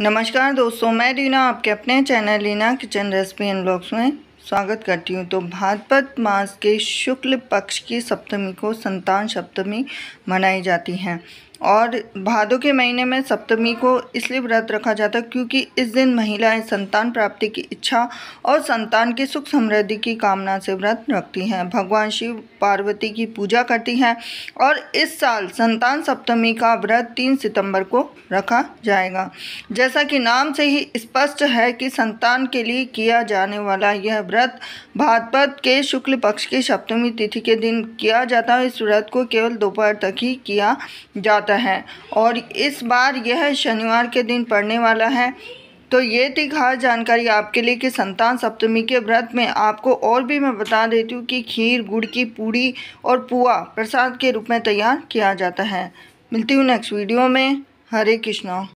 नमस्कार दोस्तों मैं रीना आपके अपने channel Reena kitchen recipe and blogs में स्वागत करती हूँ तो भाद्रपद मास के शुक्ल पक्ष की सप्तमी को संतान सप्तमी मनाई जाती है और भादों के महीने में सप्तमी को इसलिए व्रत रखा जाता है क्योंकि इस दिन महिलाएं संतान प्राप्ति की इच्छा और संतान की सुख समृद्धि की कामना से व्रत रखती हैं भगवान शिव पार्वती की पूजा करती हैं और इस साल संतान सप्तमी का व्रत तीन सितंबर को रखा जाएगा जैसा कि नाम से ही स्पष्ट है कि संतान के लिए किया जाने वाला यह व्रत व्रत भादपत के शुक्ल पक्ष की सप्तमी तिथि के दिन किया जाता है इस व्रत को केवल दोपहर तक ही किया जाता है और इस बार यह शनिवार के दिन पड़ने वाला है तो ये थी खास जानकारी आपके लिए कि संतान सप्तमी के व्रत में आपको और भी मैं बता देती हूँ कि खीर गुड़ की पूड़ी और पुआ प्रसाद के रूप में तैयार किया जाता है मिलती हूँ नेक्स्ट वीडियो में हरे कृष्णा